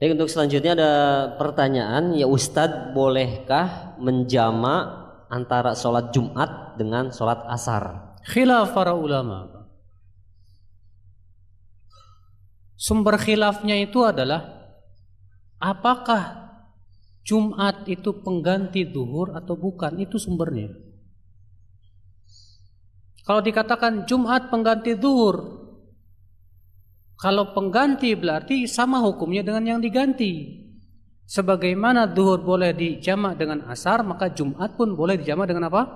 Baik, untuk selanjutnya ada pertanyaan, ya Ustadz bolehkah menjama antara sholat Jumat dengan sholat asar? Khilaf para ulama. Sumber khilafnya itu adalah apakah Jumat itu pengganti duhur atau bukan itu sumbernya. Kalau dikatakan Jumat pengganti duhur, kalau pengganti berarti sama hukumnya dengan yang diganti. Sebagaimana duhur boleh dijamak dengan asar, maka Jumat pun boleh dijamak dengan apa?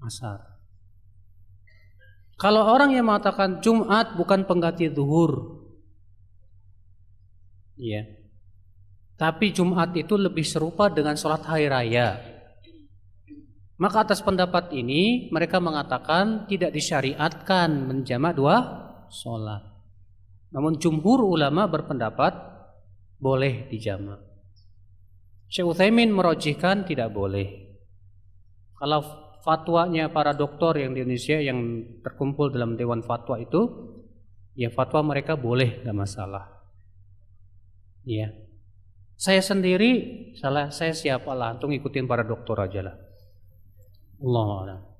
Asar. Kalau orang yang mengatakan Jumat bukan pengganti duhur, ya, tapi Jumat itu lebih serupa dengan sholat hari raya. Maka atas pendapat ini mereka mengatakan tidak disyariatkan menjamak dua sholat. Namun jumhur ulama berpendapat boleh dijamak. Syekh Utsaimin merojihkan tidak boleh. Kalau fatwanya para doktor yang di Indonesia yang terkumpul dalam dewan fatwa itu, ya fatwa mereka boleh nggak masalah. Ya. Saya sendiri salah saya siapa antum ikutin para doktor aja lah. Allah